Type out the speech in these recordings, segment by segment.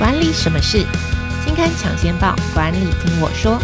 管理什么事？新刊抢先报，管理听我说。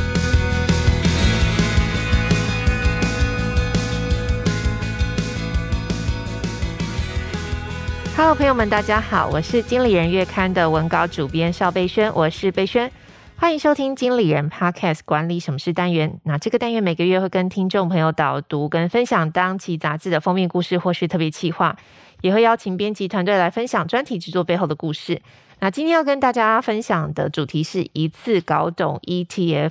Hello，朋友们，大家好，我是《经理人月刊》的文稿主编邵贝萱，我是贝萱，欢迎收听《经理人 Podcast》管理什么事单元。那这个单元每个月会跟听众朋友导读跟分享当期杂志的封面故事或是特别企划，也会邀请编辑团队来分享专题制作背后的故事。那今天要跟大家分享的主题是“一次搞懂 ETF”，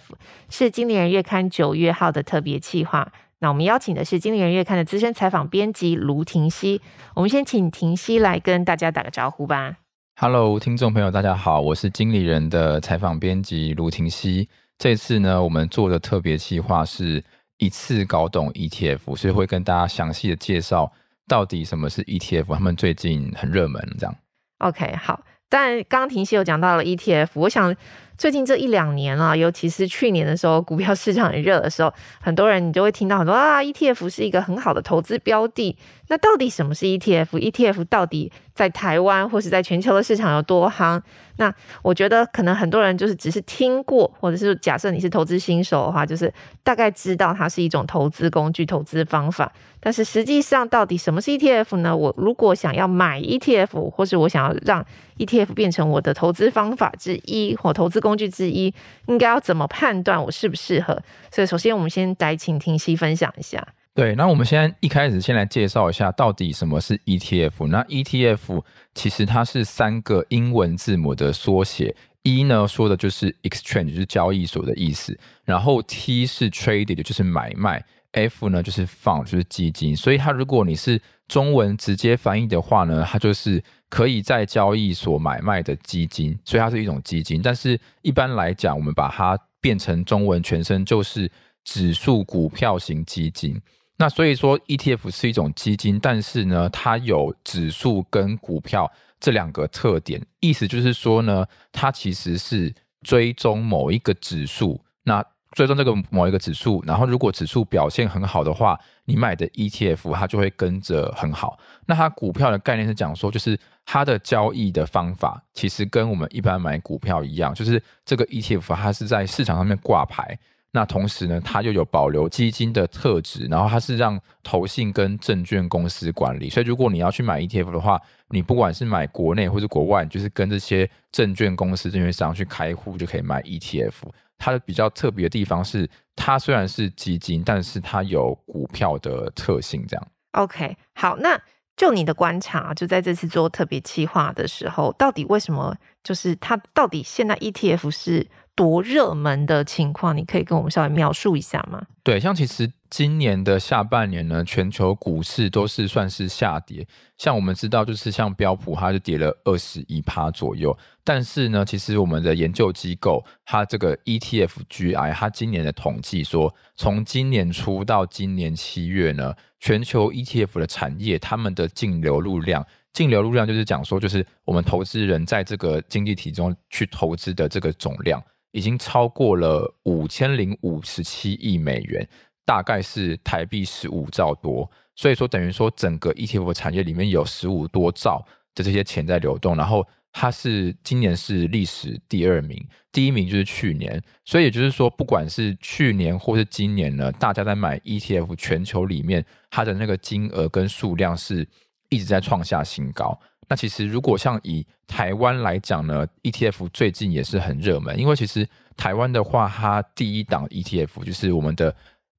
是《经理人月刊》九月号的特别企划。那我们邀请的是《经理人月刊》的资深采访编辑卢廷熙。我们先请婷熙来跟大家打个招呼吧。Hello，听众朋友，大家好，我是《经理人》的采访编辑卢廷熙。这次呢，我们做的特别企划是“一次搞懂 ETF”，所以会跟大家详细的介绍到底什么是 ETF，他们最近很热门这样。OK，好。但刚停息，有讲到了 ETF，我想。最近这一两年啊，尤其是去年的时候，股票市场很热的时候，很多人你就会听到很多啊，ETF 是一个很好的投资标的。那到底什么是 ETF？ETF 到底在台湾或是在全球的市场有多夯？那我觉得可能很多人就是只是听过，或者是假设你是投资新手的话，就是大概知道它是一种投资工具、投资方法。但是实际上到底什么是 ETF 呢？我如果想要买 ETF，或是我想要让 ETF 变成我的投资方法之一或投资。工具之一，应该要怎么判断我适不适合？所以，首先我们先来请听西分享一下。对，那我们现在一开始先来介绍一下到底什么是 ETF。那 ETF 其实它是三个英文字母的缩写，E 呢说的就是 Exchange，就是交易所的意思；然后 T 是 Traded，就是买卖；F 呢就是 Fund，就是基金。所以它如果你是中文直接翻译的话呢，它就是。可以在交易所买卖的基金，所以它是一种基金。但是一般来讲，我们把它变成中文，全身就是指数股票型基金。那所以说，ETF 是一种基金，但是呢，它有指数跟股票这两个特点。意思就是说呢，它其实是追踪某一个指数。那追踪这个某一个指数，然后如果指数表现很好的话，你买的 ETF 它就会跟着很好。那它股票的概念是讲说，就是它的交易的方法其实跟我们一般买股票一样，就是这个 ETF 它是在市场上面挂牌，那同时呢，它又有保留基金的特质，然后它是让投信跟证券公司管理。所以如果你要去买 ETF 的话，你不管是买国内或是国外，就是跟这些证券公司、证券商去开户就可以买 ETF。它的比较特别的地方是，它虽然是基金，但是它有股票的特性。这样，OK，好，那就你的观察，就在这次做特别企划的时候，到底为什么？就是它到底现在 ETF 是。多热门的情况，你可以跟我们稍微描述一下吗？对，像其实今年的下半年呢，全球股市都是算是下跌。像我们知道，就是像标普，它就跌了二十一趴左右。但是呢，其实我们的研究机构，它这个 ETF GI，它今年的统计说，从今年初到今年七月呢，全球 ETF 的产业，他们的净流入量，净流入量就是讲说，就是我们投资人在这个经济体中去投资的这个总量。已经超过了五千零五十七亿美元，大概是台币十五兆多，所以说等于说整个 ETF 产业里面有十五多兆的这些钱在流动，然后它是今年是历史第二名，第一名就是去年，所以也就是说不管是去年或是今年呢，大家在买 ETF 全球里面，它的那个金额跟数量是一直在创下新高。那其实如果像以台湾来讲呢，ETF 最近也是很热门，因为其实台湾的话，它第一档 ETF 就是我们的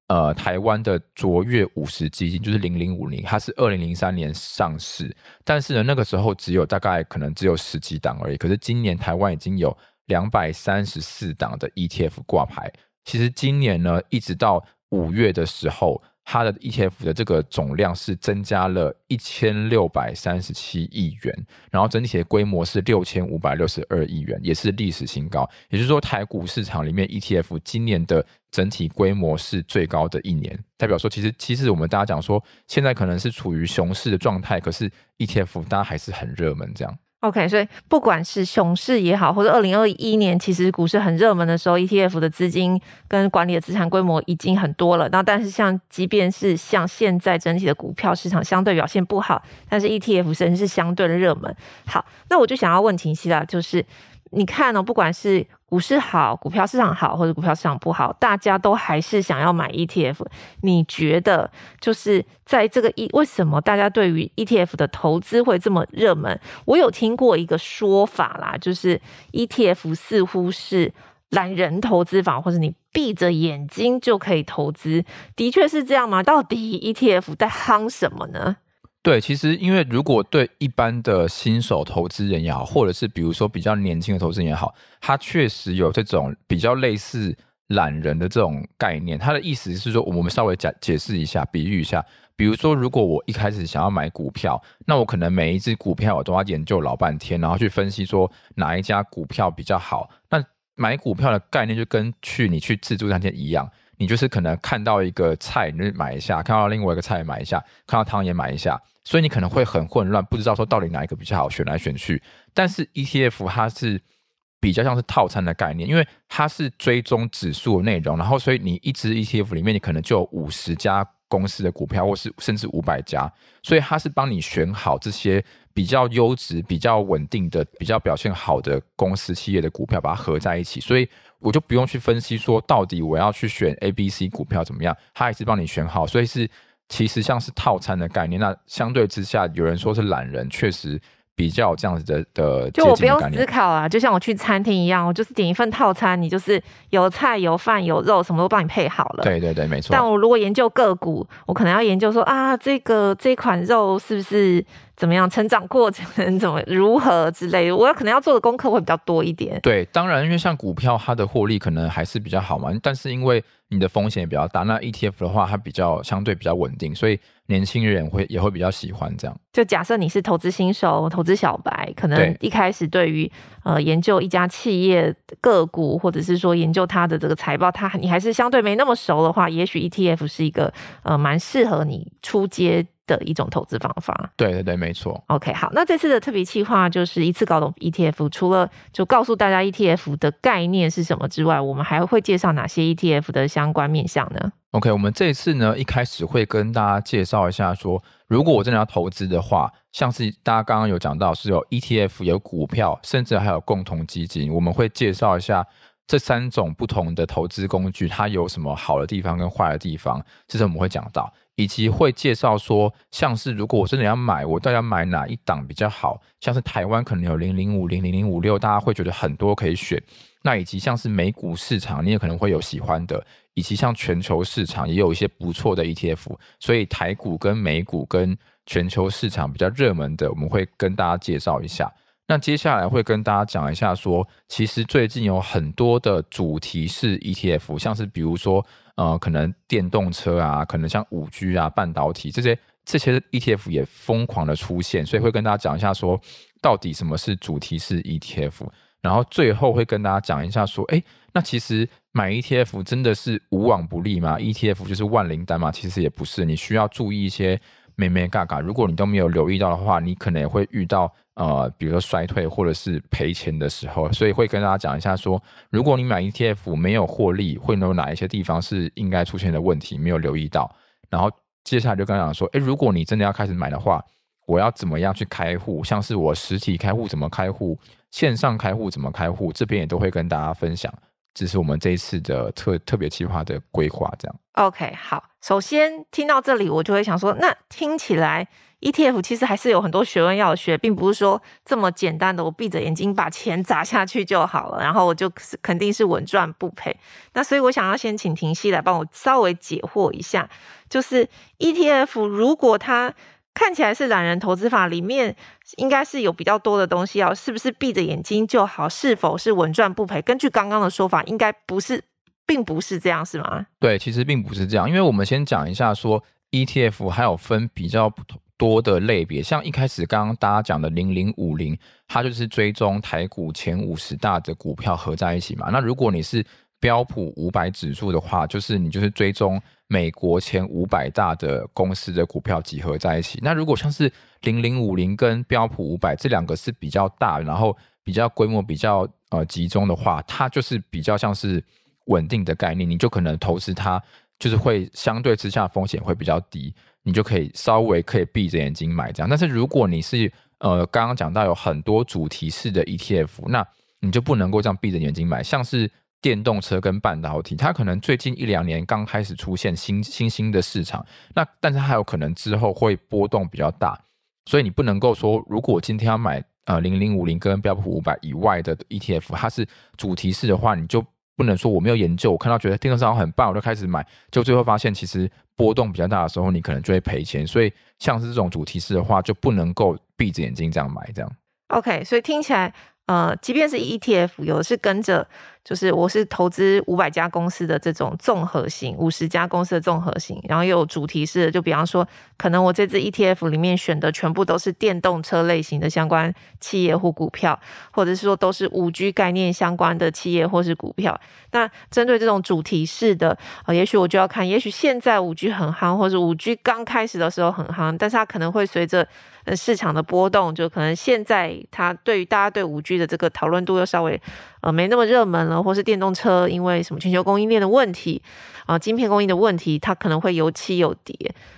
呃台湾的卓越五十基金，就是零零五零，它是二零零三年上市，但是呢那个时候只有大概可能只有十几档而已，可是今年台湾已经有两百三十四档的 ETF 挂牌，其实今年呢一直到五月的时候。它的 ETF 的这个总量是增加了一千六百三十七亿元，然后整体的规模是六千五百六十二亿元，也是历史新高。也就是说，台股市场里面 ETF 今年的整体规模是最高的一年，代表说其实其实我们大家讲说，现在可能是处于熊市的状态，可是 ETF 大家还是很热门，这样。OK，所以不管是熊市也好，或者二零二一年，其实股市很热门的时候，ETF 的资金跟管理的资产规模已经很多了。那但是像，即便是像现在整体的股票市场相对表现不好，但是 ETF 仍是相对的热门。好，那我就想要问秦熙啦，就是。你看哦，不管是股市好、股票市场好，或者股票市场不好，大家都还是想要买 ETF。你觉得就是在这个一，为什么大家对于 ETF 的投资会这么热门？我有听过一个说法啦，就是 ETF 似乎是懒人投资法，或者你闭着眼睛就可以投资。的确是这样吗？到底 ETF 在夯什么呢？对，其实因为如果对一般的新手投资人也好，或者是比如说比较年轻的投资人也好，他确实有这种比较类似懒人的这种概念。他的意思是说，我们稍微解解释一下，比喻一下，比如说如果我一开始想要买股票，那我可能每一只股票我都要研究老半天，然后去分析说哪一家股票比较好。那买股票的概念就跟去你去自助餐厅一样。你就是可能看到一个菜，你买一下；看到另外一个菜，买一下；看到汤也买一下。所以你可能会很混乱，不知道说到底哪一个比较好选来选去。但是 ETF 它是比较像是套餐的概念，因为它是追踪指数内容，然后所以你一支 ETF 里面你可能就有五十家公司的股票，或是甚至五百家，所以它是帮你选好这些。比较优质、比较稳定的、比较表现好的公司企业的股票，把它合在一起，所以我就不用去分析说到底我要去选 A、B、C 股票怎么样，他也是帮你选好，所以是其实像是套餐的概念。那相对之下，有人说是懒人，确实比较这样子的的。就我不用思考啊，就像我去餐厅一样，我就是点一份套餐，你就是有菜、有饭、有肉，什么都帮你配好了。对对对，没错。但我如果研究个股，我可能要研究说啊，这个这款肉是不是？怎么样？成长过程怎么如何之类，我可能要做的功课会比较多一点。对，当然，因为像股票，它的获利可能还是比较好嘛，但是因为你的风险也比较大。那 ETF 的话，它比较相对比较稳定，所以年轻人会也会比较喜欢这样。就假设你是投资新手、投资小白，可能一开始对于呃研究一家企业个股，或者是说研究它的这个财报，它你还是相对没那么熟的话，也许 ETF 是一个呃蛮适合你出街。的一种投资方法。对对对，没错。OK，好，那这次的特别企划就是一次搞懂 ETF。除了就告诉大家 ETF 的概念是什么之外，我们还会介绍哪些 ETF 的相关面向呢？OK，我们这次呢，一开始会跟大家介绍一下，说如果我真的要投资的话，像是大家刚刚有讲到是有 ETF、有股票，甚至还有共同基金，我们会介绍一下这三种不同的投资工具，它有什么好的地方跟坏的地方，这是我们会讲到。以及会介绍说，像是如果我真的要买，我到底要买哪一档比较好？像是台湾可能有零零五零零零五六，大家会觉得很多可以选。那以及像是美股市场，你也可能会有喜欢的，以及像全球市场也有一些不错的 ETF。所以台股跟美股跟全球市场比较热门的，我们会跟大家介绍一下。那接下来会跟大家讲一下说，其实最近有很多的主题是 ETF，像是比如说。呃，可能电动车啊，可能像五 G 啊，半导体这些这些 ETF 也疯狂的出现，所以会跟大家讲一下说，到底什么是主题式 ETF，然后最后会跟大家讲一下说，哎，那其实买 ETF 真的是无往不利吗？ETF 就是万灵丹吗？其实也不是，你需要注意一些。咩咩嘎嘎，如果你都没有留意到的话，你可能会遇到呃，比如说衰退或者是赔钱的时候，所以会跟大家讲一下说，如果你买 ETF 没有获利，会有哪一些地方是应该出现的问题没有留意到，然后接下来就跟大家说，诶，如果你真的要开始买的话，我要怎么样去开户？像是我实体开户怎么开户，线上开户怎么开户，这边也都会跟大家分享。只是我们这一次的特特别计划的规划，这样。OK，好，首先听到这里，我就会想说，那听起来 ETF 其实还是有很多学问要学，并不是说这么简单的，我闭着眼睛把钱砸下去就好了，然后我就是肯定是稳赚不赔。那所以我想要先请婷熙来帮我稍微解惑一下，就是 ETF 如果它。看起来是懒人投资法，里面应该是有比较多的东西哦，是不是闭着眼睛就好？是否是稳赚不赔？根据刚刚的说法，应该不是，并不是这样，是吗？对，其实并不是这样，因为我们先讲一下，说 ETF 还有分比较多的类别，像一开始刚刚大家讲的零零五零，它就是追踪台股前五十大的股票合在一起嘛。那如果你是标普五百指数的话，就是你就是追踪美国前五百大的公司的股票集合在一起。那如果像是零零五零跟标普五百这两个是比较大，然后比较规模比较呃集中的话，它就是比较像是稳定的概念，你就可能投资它，就是会相对之下风险会比较低，你就可以稍微可以闭着眼睛买这样。但是如果你是呃刚刚讲到有很多主题式的 ETF，那你就不能够这样闭着眼睛买，像是。电动车跟半导体，它可能最近一两年刚开始出现新新兴的市场，那但是它有可能之后会波动比较大，所以你不能够说，如果今天要买呃零零五零跟标普五百以外的 ETF，它是主题式的话，你就不能说我没有研究，我看到觉得电动车很棒，我就开始买，就最后发现其实波动比较大的时候，你可能就会赔钱。所以像是这种主题式的话，就不能够闭着眼睛这样买这样。OK，所以听起来呃，即便是 ETF，有的是跟着。就是我是投资五百家公司的这种综合型，五十家公司的综合型，然后有主题的，就比方说，可能我这支 ETF 里面选的全部都是电动车类型的相关企业或股票，或者是说都是五 G 概念相关的企业或是股票。那针对这种主题式的，啊，也许我就要看，也许现在五 G 很夯，或者五 G 刚开始的时候很夯，但是它可能会随着市场的波动，就可能现在它对于大家对五 G 的这个讨论度又稍微呃没那么热门了。或是电动车，因为什么全球供应链的问题啊，晶片供应的问题，它可能会有起有跌，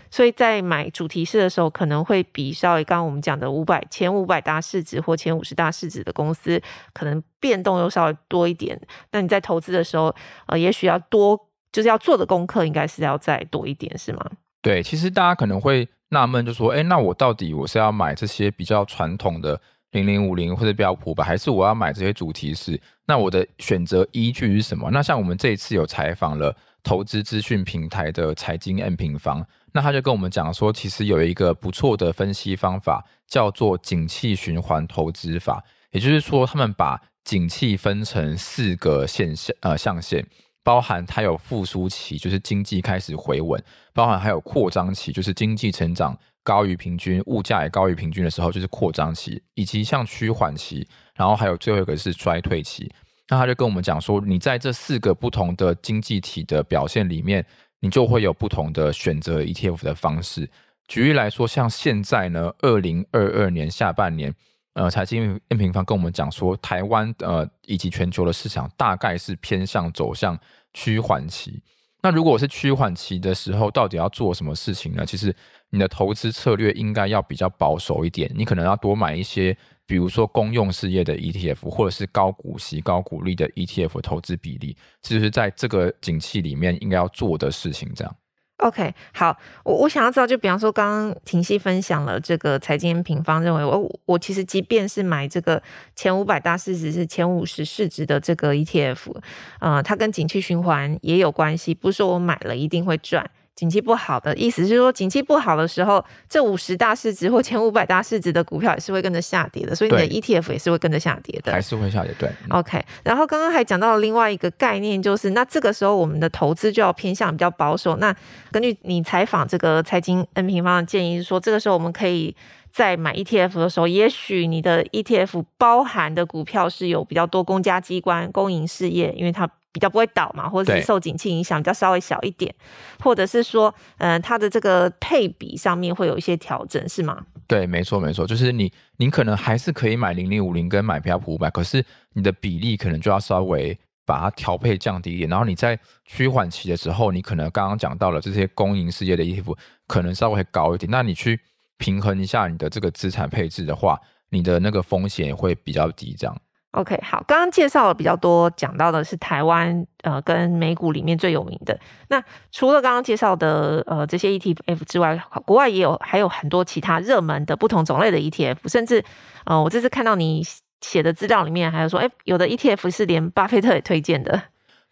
所以在买主题式的时候，可能会比稍微刚刚我们讲的五百前五百大市值或前五十大市值的公司，可能变动又稍微多一点。那你在投资的时候，呃，也许要多，就是要做的功课应该是要再多一点，是吗？对，其实大家可能会纳闷，就说，哎，那我到底我是要买这些比较传统的？零零五零或者标普吧，还是我要买这些主题是？那我的选择依据是什么？那像我们这一次有采访了投资资讯平台的财经 N 平方，那他就跟我们讲说，其实有一个不错的分析方法叫做景气循环投资法，也就是说，他们把景气分成四个现象呃象限，包含它有复苏期，就是经济开始回稳，包含还有扩张期，就是经济成长。高于平均，物价也高于平均的时候，就是扩张期，以及像趋缓期，然后还有最后一个是衰退期。那他就跟我们讲说，你在这四个不同的经济体的表现里面，你就会有不同的选择 ETF 的方式。举例来说，像现在呢，二零二二年下半年，呃，财经 N 平方跟我们讲说，台湾呃以及全球的市场大概是偏向走向趋缓期。那如果是趋缓期的时候，到底要做什么事情呢？其实。你的投资策略应该要比较保守一点，你可能要多买一些，比如说公用事业的 ETF，或者是高股息、高股利的 ETF，投资比例，这是在这个景气里面应该要做的事情。这样。OK，好，我我想要知道，就比方说，刚刚婷希分享了这个财经平方认为，我我其实即便是买这个前五百大市值是前五十市值的这个 ETF，呃，它跟景气循环也有关系，不是说我买了一定会赚。景气不好的意思是说，景气不好的时候，这五十大市值或前五百大市值的股票也是会跟着下跌的，所以你的 ETF 也是会跟着下跌的，还是会下跌。对，OK。然后刚刚还讲到了另外一个概念，就是那这个时候我们的投资就要偏向比较保守。那根据你采访这个财经 N 平方的建议是说，这个时候我们可以在买 ETF 的时候，也许你的 ETF 包含的股票是有比较多公家机关、公营事业，因为它。比较不会倒嘛，或者是受景气影响比较稍微小一点，或者是说，嗯，它的这个配比上面会有一些调整，是吗？对，没错，没错，就是你，你可能还是可以买零零五零跟买标普五百，可是你的比例可能就要稍微把它调配降低一点，然后你在趋缓期的时候，你可能刚刚讲到了这些公营事业的 ETF 可能稍微高一点，那你去平衡一下你的这个资产配置的话，你的那个风险会比较低，这样。OK，好，刚刚介绍比较多，讲到的是台湾呃跟美股里面最有名的。那除了刚刚介绍的呃这些 ETF 之外，国外也有还有很多其他热门的不同种类的 ETF，甚至呃我这次看到你写的资料里面还有说，哎，有的 ETF 是连巴菲特也推荐的。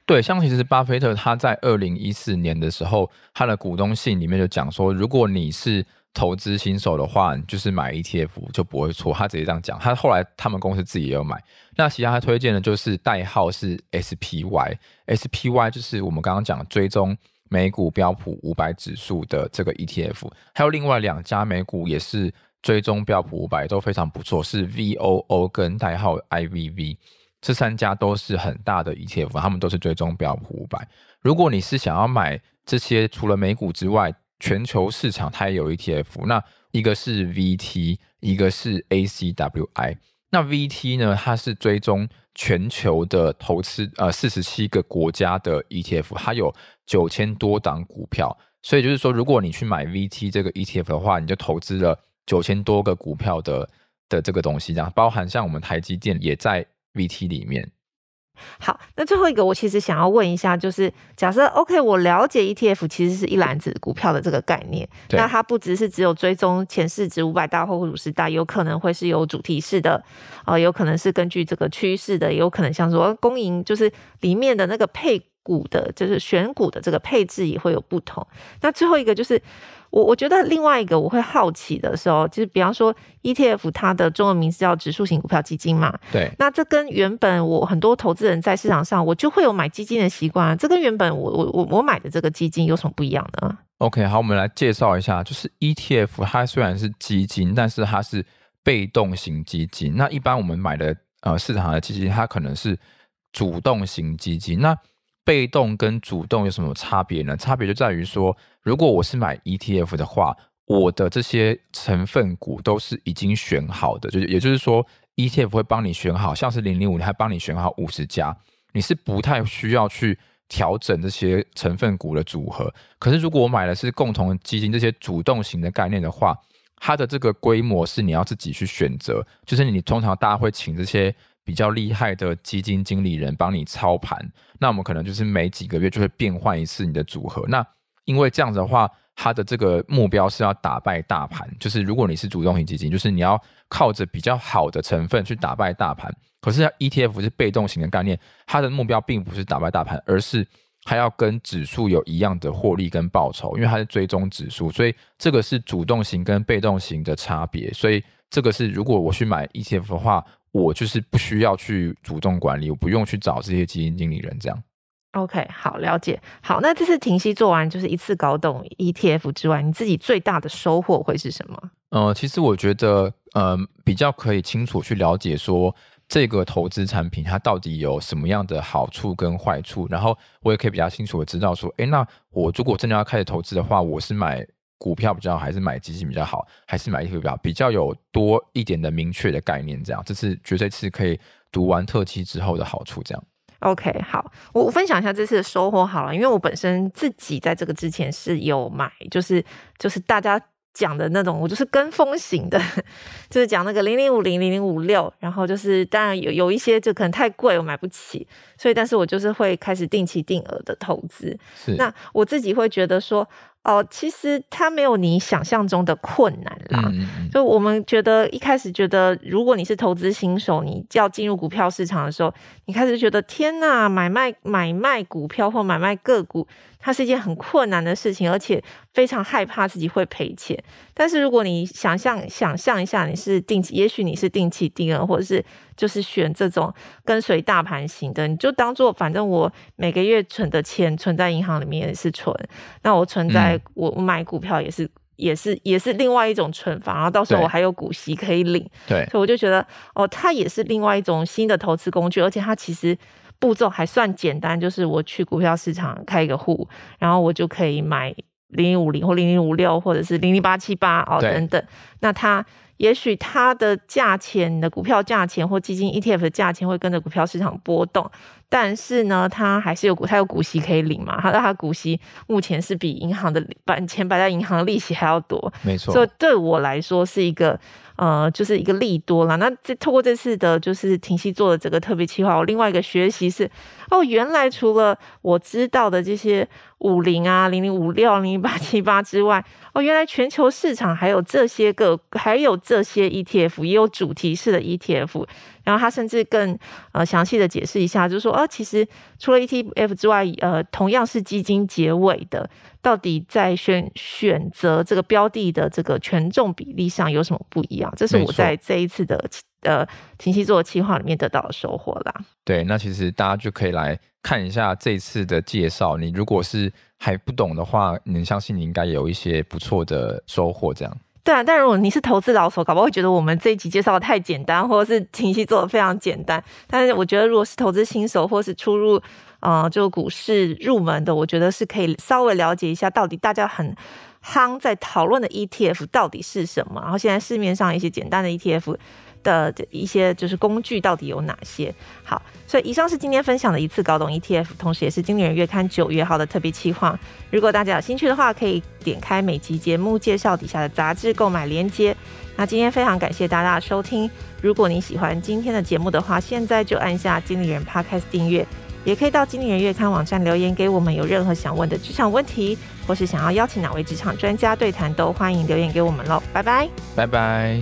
对，像其实巴菲特他在二零一四年的时候，他的股东信里面就讲说，如果你是投资新手的话，就是买 ETF 就不会错。他直接这样讲。他后来他们公司自己也有买。那其他推荐的就是代号是 SPY，SPY 就是我们刚刚讲追踪美股标普五百指数的这个 ETF。还有另外两家美股也是追踪标普五百都非常不错，是 VOO 跟代号 IVV。这三家都是很大的 ETF，他们都是追踪标普五百。如果你是想要买这些，除了美股之外，全球市场它也有 ETF，那一个是 VT，一个是 ACWI。那 VT 呢？它是追踪全球的投资，呃，四十七个国家的 ETF，它有九千多档股票。所以就是说，如果你去买 VT 这个 ETF 的话，你就投资了九千多个股票的的这个东西，这样包含像我们台积电也在 VT 里面。好，那最后一个我其实想要问一下，就是假设 OK，我了解 ETF 其实是一篮子股票的这个概念，那它不只是只有追踪前市值五百大或五十大，有可能会是有主题式的，啊，有可能是根据这个趋势的，有可能像说公营，就是里面的那个配。股的就是选股的这个配置也会有不同。那最后一个就是我，我觉得另外一个我会好奇的时候，就是比方说 E T F 它的中文名字叫指数型股票基金嘛。对。那这跟原本我很多投资人在市场上，我就会有买基金的习惯。啊，这跟原本我我我我买的这个基金有什么不一样的啊？OK，好，我们来介绍一下，就是 E T F 它虽然是基金，但是它是被动型基金。那一般我们买的呃市场的基金，它可能是主动型基金。那被动跟主动有什么差别呢？差别就在于说，如果我是买 ETF 的话，我的这些成分股都是已经选好的，就是也就是说，ETF 会帮你选好，像是零零五，它帮你选好五十家，你是不太需要去调整这些成分股的组合。可是如果我买的是共同基金这些主动型的概念的话，它的这个规模是你要自己去选择，就是你通常大家会请这些。比较厉害的基金经理人帮你操盘，那我们可能就是每几个月就会变换一次你的组合。那因为这样的话，它的这个目标是要打败大盘。就是如果你是主动型基金，就是你要靠着比较好的成分去打败大盘。可是 ETF 是被动型的概念，它的目标并不是打败大盘，而是还要跟指数有一样的获利跟报酬，因为它是追踪指数，所以这个是主动型跟被动型的差别。所以这个是如果我去买 ETF 的话。我就是不需要去主动管理，我不用去找这些基金经理人这样。OK，好了解。好，那这次停息做完，就是一次搞懂 ETF 之外，你自己最大的收获会是什么？呃，其实我觉得，呃，比较可以清楚去了解说这个投资产品它到底有什么样的好处跟坏处，然后我也可以比较清楚的知道说，哎，那我如果真的要开始投资的话，我是买。股票比较好，还是买基金比较好，还是买 ETF 比较有多一点的明确的概念？这样，这是绝对是可以读完特期之后的好处。这样，OK，好，我分享一下这次的收获好了。因为我本身自己在这个之前是有买，就是就是大家讲的那种，我就是跟风型的，就是讲那个零零五零零零五六，然后就是当然有有一些就可能太贵，我买不起，所以但是我就是会开始定期定额的投资。是，那我自己会觉得说。哦，其实它没有你想象中的困难啦。就我们觉得一开始觉得，如果你是投资新手，你要进入股票市场的时候，你开始觉得天呐，买卖买卖股票或买卖个股，它是一件很困难的事情，而且非常害怕自己会赔钱。但是如果你想象想象一下，你是定期，也许你是定期定额，或者是。就是选这种跟随大盘型的，你就当做反正我每个月存的钱存在银行里面也是存，那我存在我买股票也是也是也是另外一种存法，然后到时候我还有股息可以领。对，所以我就觉得哦，它也是另外一种新的投资工具，而且它其实步骤还算简单，就是我去股票市场开一个户，然后我就可以买零零五零或零零五六或者是零零八七八哦等等，那它。也许它的价钱，你的股票价钱或基金 ETF 的价钱会跟着股票市场波动，但是呢，它还是有股，它有股息可以领嘛？它但它股息目前是比银行的把钱摆在银行利息还要多，没错。所以对我来说是一个呃，就是一个利多啦。那这透过这次的就是停息做的这个特别计划，我另外一个学习是哦，原来除了我知道的这些五零啊、零零五六、零零八七八之外。哦，原来全球市场还有这些个，还有这些 ETF，也有主题式的 ETF。然后他甚至更呃详细的解释一下，就是说啊，其实除了 ETF 之外，呃，同样是基金结尾的，到底在选选择这个标的的这个权重比例上有什么不一样？这是我在这一次的呃前期做的计划里面得到的收获啦。对，那其实大家就可以来。看一下这次的介绍，你如果是还不懂的话，你相信你应该有一些不错的收获。这样，对啊。但如果你是投资老手，搞不会觉得我们这一集介绍的太简单，或者是情绪做的非常简单。但是我觉得，如果是投资新手或是出入，啊，就股市入门的，我觉得是可以稍微了解一下，到底大家很夯在讨论的 ETF 到底是什么。然后现在市面上一些简单的 ETF。的一些就是工具到底有哪些？好，所以以上是今天分享的一次搞懂 ETF，同时也是经理人月刊九月号的特别企划。如果大家有兴趣的话，可以点开每集节目介绍底下的杂志购买链接。那今天非常感谢大家的收听。如果你喜欢今天的节目的话，现在就按下经理人 Podcast 订阅，也可以到经理人月刊网站留言给我们，有任何想问的职场问题，或是想要邀请哪位职场专家对谈，都欢迎留言给我们喽。拜拜，拜拜。